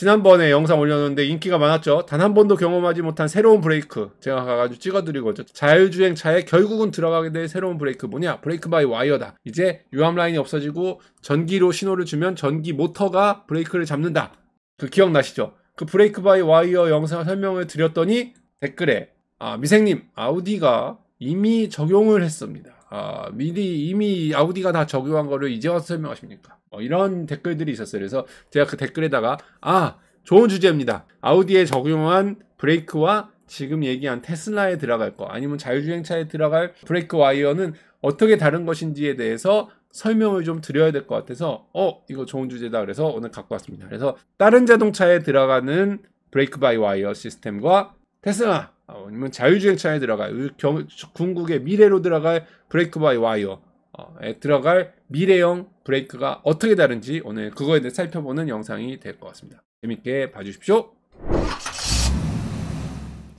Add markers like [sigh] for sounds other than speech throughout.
지난번에 영상 올렸는데 인기가 많았죠. 단 한 번도 경험하지 못한 새로운 브레이크 제가 가가지고 찍어드리고 자율주행차에 결국은 들어가게 될 새로운 브레이크 뭐냐 브레이크 바이 와이어다. 이제 유압 라인이 없어지고 전기로 신호를 주면 전기 모터가 브레이크를 잡는다. 그 기억나시죠? 그 브레이크 바이 와이어 영상 설명을 드렸더니 댓글에 아 미생님 아우디가 이미 적용을 했습니다. 어, 미리 이미 아우디가 다 적용한 거를 이제 와서 설명하십니까? 어, 이런 댓글들이 있었어요. 그래서 제가 그 댓글에다가 아 좋은 주제입니다. 아우디에 적용한 브레이크와 지금 얘기한 테슬라에 들어갈 거 아니면 자율주행차에 들어갈 브레이크 와이어는 어떻게 다른 것인지에 대해서 설명을 좀 드려야 될 것 같아서 어 이거 좋은 주제다 그래서 오늘 갖고 왔습니다. 그래서 다른 자동차에 들어가는 브레이크 바이 와이어 시스템과 테슬라 아니면 자율주행차에 들어갈 경, 궁극의 미래로 들어갈 브레이크 바이 와이어 어, 에 들어갈 미래형 브레이크가 어떻게 다른지 오늘 그거에 대해 살펴보는 영상이 될 것 같습니다. 재밌게 봐주십시오.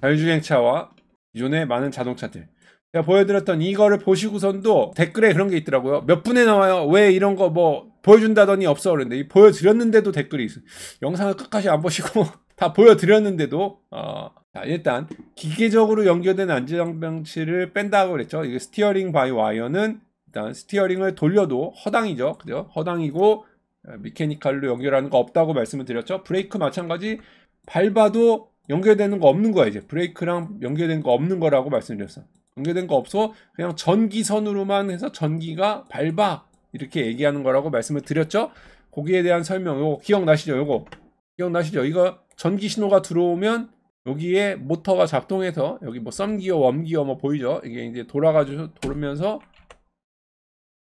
자율주행차와 기존의 많은 자동차들 제가 보여드렸던 이거를 보시고선도 댓글에 그런 게 있더라고요. 몇 분에 나와요? 왜 이런 거 뭐 보여준다더니 없어 그랬는데 보여드렸는데도 댓글이 있어요. 영상을 끝까지 안 보시고 [laughs] 다 보여드렸는데도 어, 자, 일단 기계적으로 연결된 안전장치를 뺀다고 그랬죠. 이게 스티어링 바이 와이어는 일단 스티어링을 돌려도 허당이죠. 그죠? 허당이고 미케니컬로 어, 연결하는 거 없다고 말씀을 드렸죠. 브레이크 마찬가지 밟아도 연결되는 거 없는 거야 이제 브레이크랑 연결된 거 없는 거라고 말씀드렸어. 연결된 거 없어 그냥 전기선으로만 해서 전기가 밟아 이렇게 얘기하는 거라고 말씀을 드렸죠. 거기에 대한 설명 요거 기억나시죠? 요거 기억나시죠? 이거 전기 신호가 들어오면 여기에 모터가 작동해서 여기 뭐 썸기어, 웜기어 뭐 보이죠? 이게 이제 돌아가지고 돌면서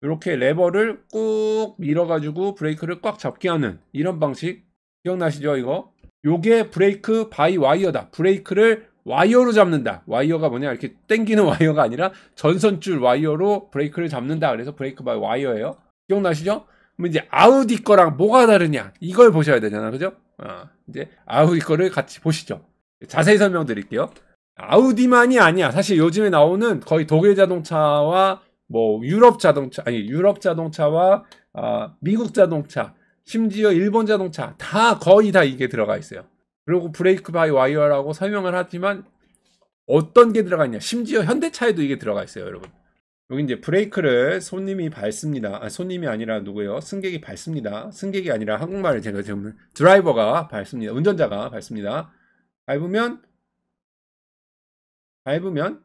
이렇게 레버를 꾹 밀어가지고 브레이크를 꽉 잡게 하는 이런 방식 기억나시죠 이거? 요게 브레이크 바이 와이어다. 브레이크를 와이어로 잡는다. 와이어가 뭐냐 이렇게 땡기는 [laughs] 와이어가 아니라 전선줄 와이어로 브레이크를 잡는다. 그래서 브레이크 바이 와이어예요. 기억나시죠? 그럼 이제 아우디 거랑 뭐가 다르냐 이걸 보셔야 되잖아, 그죠? 어, 이제 아우디 거를 같이 보시죠. 자세히 설명드릴게요. 아우디만이 아니야. 사실 요즘에 나오는 거의 독일 자동차와 뭐 유럽 자동차 아니 유럽 자동차와 어, 미국 자동차 심지어 일본 자동차 다 거의 다 이게 들어가 있어요. 그리고 브레이크 바이 와이어라고 설명을 하지만 어떤 게 들어가 있냐? 심지어 현대차에도 이게 들어가 있어요, 여러분. 여기 이제 브레이크를 손님이 밟습니다. 아, 손님이 아니라 누구예요? 승객이 밟습니다. 승객이 아니라 한국말을 제가 지금 드라이버가 밟습니다. 운전자가 밟습니다. 밟으면 밟으면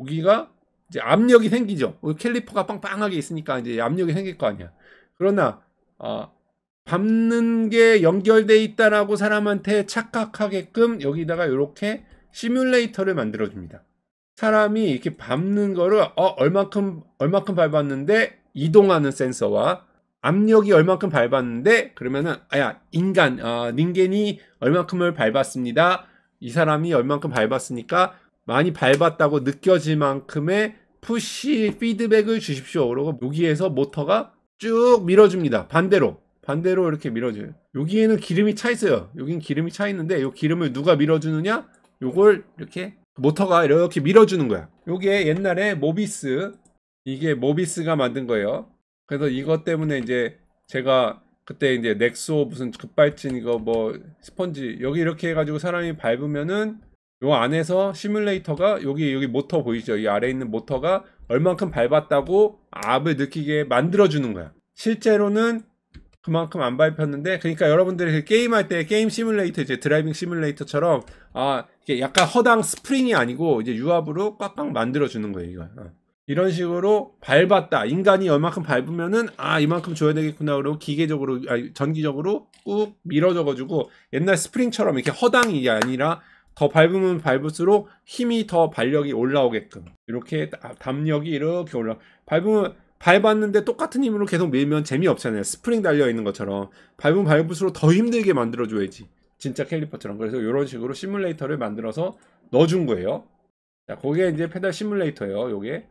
여기가 이제 압력이 생기죠. 캘리퍼가 빵빵하게 있으니까 이제 압력이 생길 거 아니야. 그러나 어, 밟는 게 연결돼 있다라고 사람한테 착각하게끔 여기다가 이렇게 시뮬레이터를 만들어 줍니다. 사람이 이렇게 밟는 거를 어 얼만큼 얼만큼 밟았는데 이동하는 센서와 압력이 얼만큼 밟았는데 그러면은 아야 인간 어, 닌겐이 얼만큼을 밟았습니다. 이 사람이 얼만큼 밟았으니까 많이 밟았다고 느껴질 만큼의 푸시 피드백을 주십시오. 그러고 여기에서 모터가 쭉 밀어줍니다. 반대로 반대로 이렇게 밀어줘요. 여기에는 기름이 차 있어요. 여긴 기름이 차 있는데 이 기름을 누가 밀어주느냐? 요걸 이렇게 모터가 이렇게 밀어주는 거야. 요게 옛날에 모비스 이게 모비스가 만든 거예요. 그래서 이것 때문에 이제 제가 그때 이제 넥소 무슨 급발진 이거 뭐 스펀지 여기 이렇게 해가지고 사람이 밟으면은 요 안에서 시뮬레이터가 여기 여기 모터 보이죠? 이 아래에 있는 모터가 얼만큼 밟았다고 압을 느끼게 만들어주는 거야. 실제로는 그만큼 안 밟혔는데 그러니까 여러분들이 그 게임할 때 게임 시뮬레이터 이제 드라이빙 시뮬레이터처럼 아 이게 약간 허당 스프링이 아니고 이제 유압으로 꽉꽉 만들어주는 거예요 이거. 이런 식으로 밟았다. 인간이 얼만큼 밟으면은 아 이만큼 줘야 되겠구나 그리고 기계적으로 아니, 전기적으로 꾹 밀어 줘가지고 옛날 스프링처럼 이렇게 허당이 아니라 더 밟으면 밟을수록 힘이 더 발력이 올라오게끔 이렇게 담력이 이렇게 올라 밟으면 밟았는데 똑같은 힘으로 계속 밀면 재미없잖아요 스프링 달려 있는 것처럼 밟으면 밟을수록 더 힘들게 만들어 줘야지 진짜 캘리퍼처럼 그래서 이런 식으로 시뮬레이터를 만들어서 넣어준 거예요 자 그게 이제 페달 시뮬레이터예요 요게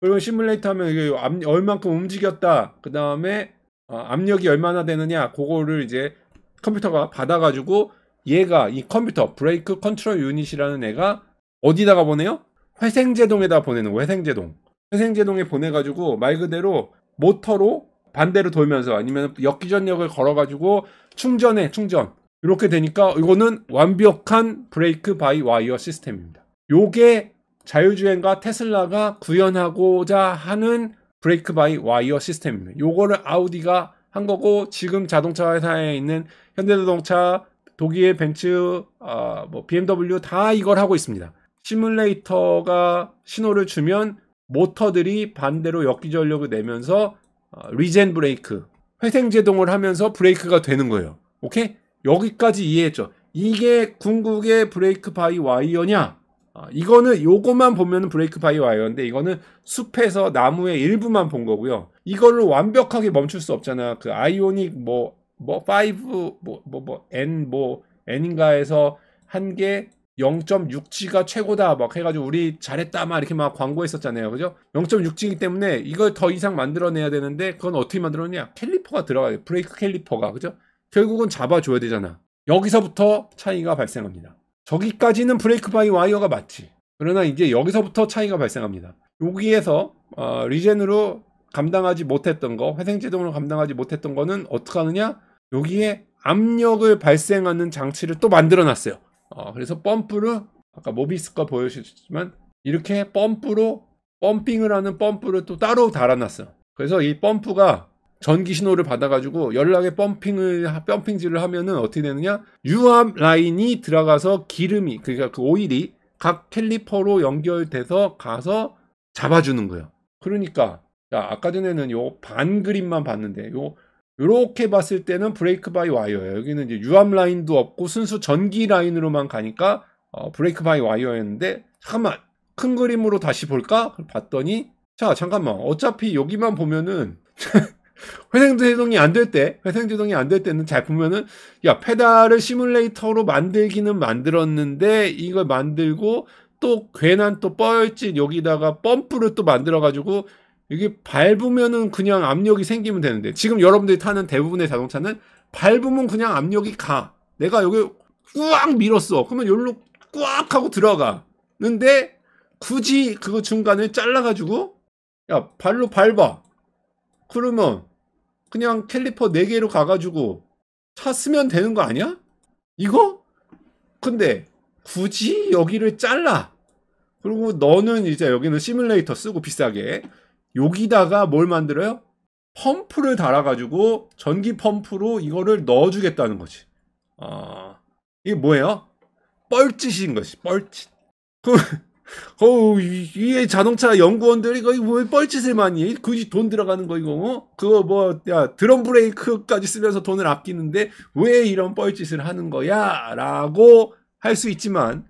그리고 시뮬레이터 하면 이게 압, 얼만큼 움직였다. 그 다음에 어, 압력이 얼마나 되느냐. 그거를 이제 컴퓨터가 받아가지고 얘가 이 컴퓨터 브레이크 컨트롤 유닛이라는 애가 어디다가 보내요? 회생제동에다 보내는 거 회생제동. 회생제동에 보내가지고 말 그대로 모터로 반대로 돌면서 아니면 역기전력을 걸어가지고 충전해 충전 이렇게 되니까 이거는 완벽한 브레이크 바이 와이어 시스템입니다. 요게 자율주행과 테슬라가 구현하고자 하는 브레이크 바이 와이어 시스템입니다. 요거를 아우디가 한 거고 지금 자동차 회사에 있는 현대자동차, 독일의 벤츠, 어, 뭐 BMW 다 이걸 하고 있습니다. 시뮬레이터가 신호를 주면 모터들이 반대로 역기 전력을 내면서 어, 리젠 브레이크, 회생 제동을 하면서 브레이크가 되는 거예요. 오케이? 여기까지 이해했죠. 이게 궁극의 브레이크 바이 와이어냐? 어, 이거는 요것만 보면 브레이크 바이 와이어인데 이거는 숲에서 나무의 일부만 본 거고요. 이걸로 완벽하게 멈출 수 없잖아. 그 아이오닉 뭐 뭐 5 뭐뭐뭐 뭐, 뭐, 뭐 N 뭐 N인가에서 한 개 0.6G가 최고다 막 해가지고 우리 잘했다 막 이렇게 막 광고했었잖아요, 그죠? 0.6G이기 때문에 이걸 더 이상 만들어내야 되는데 그건 어떻게 만들었냐? 캘리퍼가 들어가야 돼, 브레이크 캘리퍼가, 그죠? 결국은 잡아줘야 되잖아. 여기서부터 차이가 발생합니다. 저기까지는 브레이크 바이 와이어가 맞지. 그러나 이제 여기서부터 차이가 발생합니다. 여기에서 어, 리젠으로 감당하지 못했던 거, 회생제동으로 감당하지 못했던 거는 어떻게 하느냐? 여기에 압력을 발생하는 장치를 또 만들어 놨어요. 어, 그래서 펌프를 아까 모비스가 보여주셨지만 이렇게 펌프로 펌핑을 하는 펌프를 또 따로 달아놨어요. 그래서 이 펌프가 전기 신호를 받아가지고 연락에 펌핑을 펌핑질을 하면은 어떻게 되느냐 유압 라인이 들어가서 기름이 그러니까 그 오일이 각 캘리퍼로 연결돼서 가서 잡아주는 거예요. 그러니까 야, 아까 전에는 요 반 그림만 봤는데 요 요렇게 봤을 때는 브레이크 바이 와이어예요. 여기는 이제 유압 라인도 없고 순수 전기 라인으로만 가니까 어, 브레이크 바이 와이어였는데 잠깐만 큰 그림으로 다시 볼까? 봤더니 자 잠깐만 어차피 여기만 보면은 [laughs] 회생제동이 안 될 때, 회생제동이 안 될 때는 잘 보면은, 야, 페달을 시뮬레이터로 만들기는 만들었는데, 이걸 만들고, 또 괜한 또 뻘짓 여기다가 펌프를 또 만들어가지고, 이게 밟으면은 그냥 압력이 생기면 되는데, 지금 여러분들이 타는 대부분의 자동차는 밟으면 그냥 압력이 가. 내가 여기 꽉 밀었어. 그러면 여기로 꽉 하고 들어가는데, 굳이 그중간을 잘라가지고, 야, 발로 밟아. 그러면 그냥 캘리퍼 4개로 가가지고 차 쓰면 되는 거 아니야? 이거? 근데 굳이 여기를 잘라. 그리고 너는 이제 여기는 시뮬레이터 쓰고 비싸게 여기다가 뭘 만들어요? 펌프를 달아가지고 전기 펌프로 이거를 넣어주겠다는 거지. 어... 이게 뭐예요? 뻘짓인 것이 뻘짓. 그 어우 위에 자동차 연구원들이 거의 뭐 뻘짓을 많이 해. 굳이 돈 들어가는 거 이거 어? 그거 뭐야 드럼 브레이크까지 쓰면서 돈을 아끼는데 왜 이런 뻘짓을 하는 거야 라고 할 수 있지만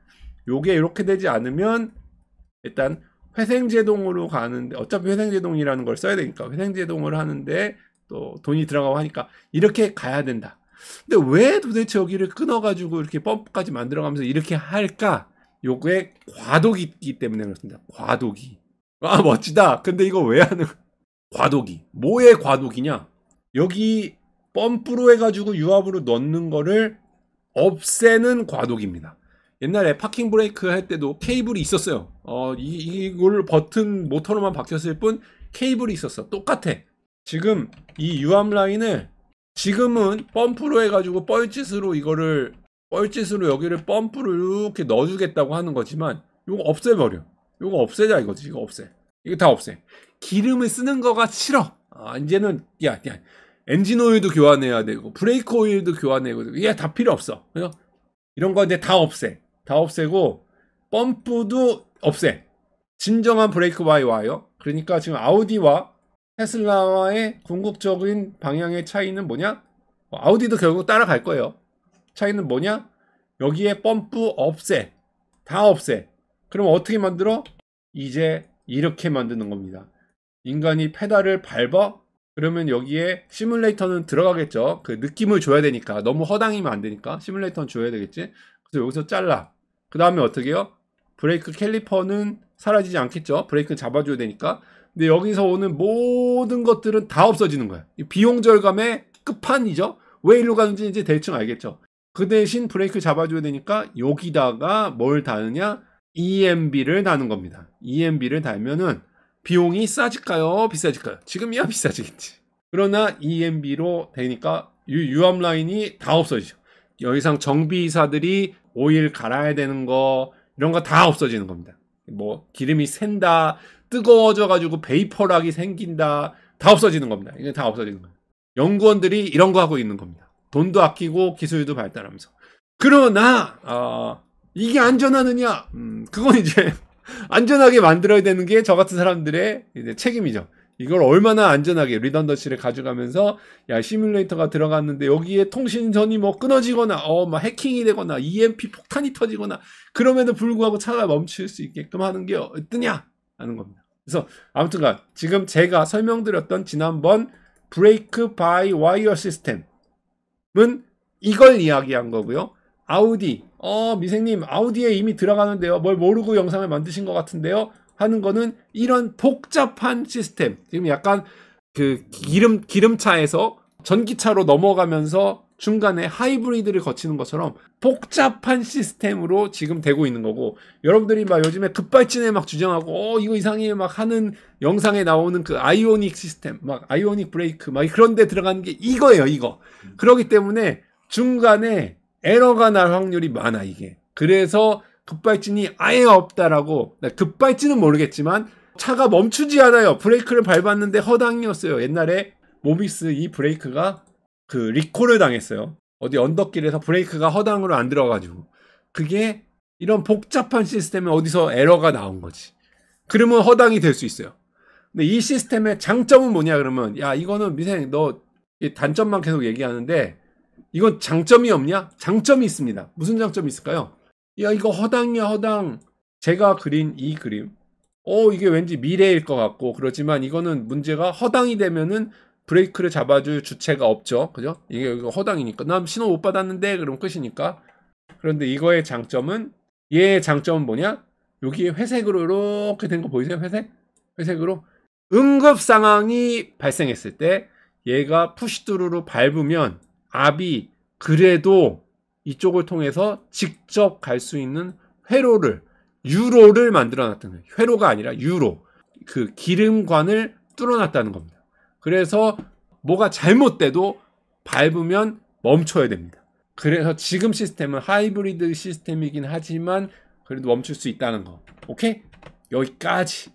요게 이렇게 되지 않으면 일단 회생제동으로 가는데 어차피 회생제동이라는 걸 써야 되니까 회생제동을 하는데 또 돈이 들어가고 하니까 이렇게 가야 된다 근데 왜 도대체 여기를 끊어가지고 이렇게 펌프까지 만들어가면서 이렇게 할까 요게 과도기 이기 때문에 그렇습니다. 과도기. 아 멋지다. 근데 이거 왜 하는 과도기. 뭐의 과도기냐? 여기 펌프로 해가지고 유압으로 넣는 거를 없애는 과도기입니다. 옛날에 파킹 브레이크 할 때도 케이블이 있었어요. 어, 이, 이걸 버튼 모터로만 바뀌었을 뿐 케이블이 있었어. 똑같아. 지금 이 유압 라인을 지금은 펌프로 해가지고 뻘짓으로 이거를 뻘짓으로 여기를 펌프를 이렇게 넣어주겠다고 하는 거지만 이거 없애버려. 이거 없애자 이거지. 이거 없애. 이거 다 없애. 기름을 쓰는 거가 싫어. 아, 이제는 야, 야 엔진 오일도 교환해야 되고 브레이크 오일도 교환해야 되고 이게 다 필요 없어. 그래서 이런 거 이제 다 없애. 다 없애고 펌프도 없애. 진정한 브레이크 바이 와요. 그러니까 지금 아우디와 테슬라와의 궁극적인 방향의 차이는 뭐냐? 뭐 아우디도 결국 따라갈 거예요. 차이는 뭐냐? 여기에 펌프 없애. 다 없애. 그럼 어떻게 만들어? 이제 이렇게 만드는 겁니다. 인간이 페달을 밟아? 그러면 여기에 시뮬레이터는 들어가겠죠. 그 느낌을 줘야 되니까. 너무 허당이면 안 되니까. 시뮬레이터는 줘야 되겠지. 그래서 여기서 잘라. 그 다음에 어떻게 해요? 브레이크 캘리퍼는 사라지지 않겠죠. 브레이크 잡아줘야 되니까. 근데 여기서 오는 모든 것들은 다 없어지는 거야 비용 절감의 끝판이죠. 왜이리로 가는지 이제 대충 알겠죠. 그 대신 브레이크 잡아줘야 되니까 여기다가 뭘 다느냐? EMB를 다는 겁니다. EMB를 달면은 비용이 싸질까요? 비싸질까요? 지금이야 비싸지겠지. 그러나 EMB로 되니까 유압 라인이 다 없어지죠. 여 이상 정비사들이 오일 갈아야 되는 거 이런 거 다 없어지는 겁니다. 뭐 기름이 샌다, 뜨거워져 가지고 베이퍼락이 생긴다, 다 없어지는 겁니다. 이게 다 없어지는 거예요. 연구원들이 이런 거 하고 있는 겁니다. 돈도 아끼고 기술도 발달하면서. 그러나 어, 이게 안전하느냐? 음, 그건 이제 [laughs] 안전하게 만들어야 되는 게 저 같은 사람들의 책임이죠. 이걸 얼마나 안전하게 리던더시를 가져가면서 야 시뮬레이터가 들어갔는데 여기에 통신선이 뭐 끊어지거나 어막 뭐 해킹이 되거나 EMP 폭탄이 터지거나 그럼에도 불구하고 차가 멈출 수 있게끔 하는 게 어떠냐 하는 겁니다. 그래서 아무튼간 지금 제가 설명드렸던 지난번 브레이크 바이 와이어 시스템 이걸 이야기한 거고요. 아우디, 어, 미생님, 아우디에 이미 들어가는데요. 뭘 모르고 영상을 만드신 것 같은데요. 하는 거는 이런 복잡한 시스템. 지금 약간 그 기름, 기름차에서 전기차로 넘어가면서 중간에 하이브리드를 거치는 것처럼 복잡한 시스템으로 지금 되고 있는 거고 여러분들이 막 요즘에 급발진에 막 주장하고 어 이거 이상해 막 하는 영상에 나오는 그 아이오닉 시스템 막 아이오닉 브레이크 막 그런 데 들어가는 게 이거예요 이거 음. 그러기 때문에 중간에 에러가 날 확률이 많아 이게 그래서 급발진이 아예 없다라고 네, 급발진은 모르겠지만 차가 멈추지 않아요 브레이크를 밟았는데 허당이었어요 옛날에 모비스 이 브레이크가 그 리콜을 당했어요. 어디 언덕길에서 브레이크가 허당으로 안 들어가지고 그게 이런 복잡한 시스템에 어디서 에러가 나온 거지. 그러면 허당이 될 수 있어요. 근데 이 시스템의 장점은 뭐냐 그러면 야 이거는 미생 너 단점만 계속 얘기하는데 이건 장점이 없냐? 장점이 있습니다. 무슨 장점이 있을까요? 야 이거 허당이야 허당. 제가 그린 이 그림. 어 이게 왠지 미래일 것 같고 그렇지만 이거는 문제가 허당이 되면은 브레이크를 잡아줄 주체가 없죠. 그죠? 이게 허당이니까. 난 신호 못 받았는데 그럼 끝이니까. 그런데 이거의 장점은 얘의 장점은 뭐냐? 여기에 회색으로 이렇게 된 거 보이세요? 회색? 회색으로 응급 상황이 발생했을 때 얘가 푸시드루로 밟으면 압이 그래도 이쪽을 통해서 직접 갈 수 있는 회로를 유로를 만들어 놨다는 거예요. 회로가 아니라 유로. 그 기름관을 뚫어 놨다는 겁니다. 그래서 뭐가 잘못돼도 밟으면 멈춰야 됩니다. 그래서 지금 시스템은 하이브리드 시스템이긴 하지만 그래도 멈출 수 있다는 거. 오케이? 여기까지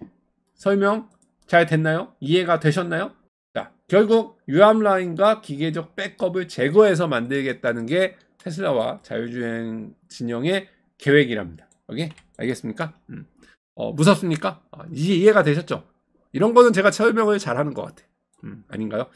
설명 잘 됐나요? 이해가 되셨나요? 자, 결국 유압 라인과 기계적 백업을 제거해서 만들겠다는 게 테슬라와 자율주행 진영의 계획이랍니다. 여기 알겠습니까? 음. 어, 무섭습니까? 아, 이해가 되셨죠? 이런 거는 제가 설명을 잘하는 것 같아요. 음, 아닌가요?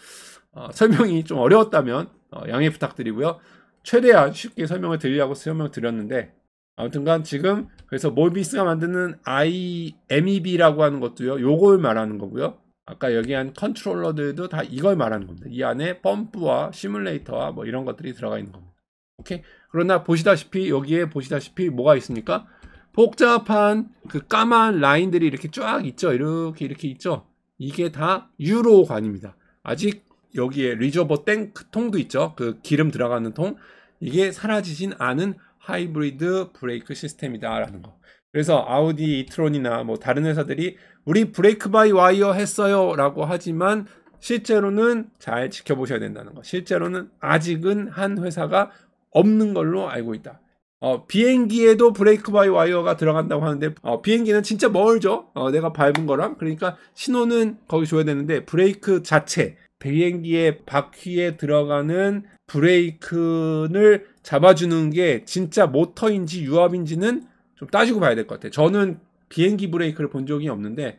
어, 설명이 좀 어려웠다면 어, 양해 부탁드리고요. 최대한 쉽게 설명을 드리려고 설명을 드렸는데 아무튼간 지금 그래서 몰비스가 만드는 I MEB라고 하는 것도요. 요걸 말하는 거고요. 아까 얘기한 컨트롤러들도 다 이걸 말하는 겁니다. 이 안에 펌프와 시뮬레이터와 뭐 이런 것들이 들어가 있는 겁니다. 오케이. 그러나 보시다시피 여기에 보시다시피 뭐가 있습니까? 복잡한 그 까만 라인들이 이렇게 쫙 있죠. 이렇게 이렇게 있죠. 이게 다 유로관입니다. 아직 여기에 리저버 탱크 통도 있죠. 그 기름 들어가는 통. 이게 사라지진 않은 하이브리드 브레이크 시스템이다라는 거. 그래서 아우디 이트론이나 뭐 다른 회사들이 우리 브레이크 바이 와이어 했어요라고 하지만 실제로는 잘 지켜보셔야 된다는 거. 실제로는 아직은 한 회사가 없는 걸로 알고 있다. 어, 비행기에도 브레이크 바이 와이어가 들어간다고 하는데 어, 비행기는 진짜 멀죠 어, 내가 밟은 거랑 그러니까 신호는 거기 줘야 되는데 브레이크 자체 비행기의 바퀴에 들어가는 브레이크를 잡아주는 게 진짜 모터인지 유압인지는 좀 따지고 봐야 될 것 같아요 저는 비행기 브레이크를 본 적이 없는데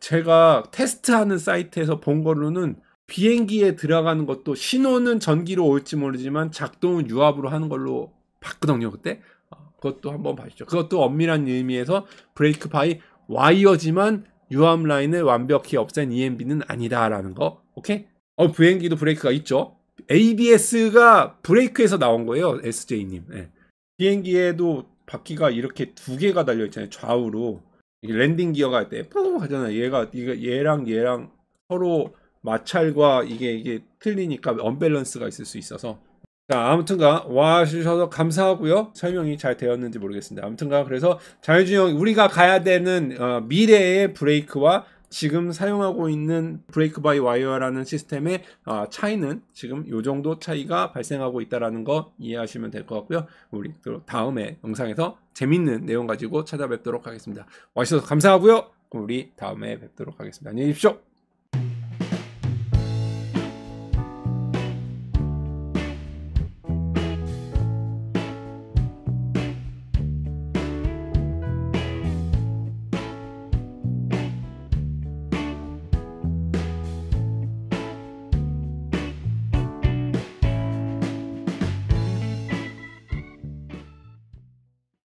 제가 테스트하는 사이트에서 본 걸로는 비행기에 들어가는 것도 신호는 전기로 올지 모르지만 작동은 유압으로 하는 걸로 봤거든요 그때 어, 그것도 한번 봐주죠 그것도 엄밀한 의미에서 브레이크 파이 와이어지만 유압 라인을 완벽히 없앤 EMB는 아니다라는 거 오케이 어 비행기도 브레이크가 있죠 ABS가 브레이크에서 나온 거예요 SJ님 네. 예. 비행기에도 바퀴가 이렇게 두 개가 달려 있잖아요 좌우로 랜딩 기어가 할때뽕 하잖아 얘가 얘랑 얘랑 서로 마찰과 이게 이게 틀리니까 언밸런스가 있을 수 있어서 자 아무튼가 와주셔서 감사하고요 설명이 잘 되었는지 모르겠습니다 아무튼가 그래서 자율주행 우리가 가야 되는 어, 미래의 브레이크와 지금 사용하고 있는 브레이크 바이 와이어라는 시스템의 어, 차이는 지금 이 정도 차이가 발생하고 있다는 거 이해하시면 될 것 같고요 우리 또 다음에 영상에서 재밌는 내용 가지고 찾아뵙도록 하겠습니다 와주셔서 감사하고요 우리 다음에 뵙도록 하겠습니다 안녕히 계십시오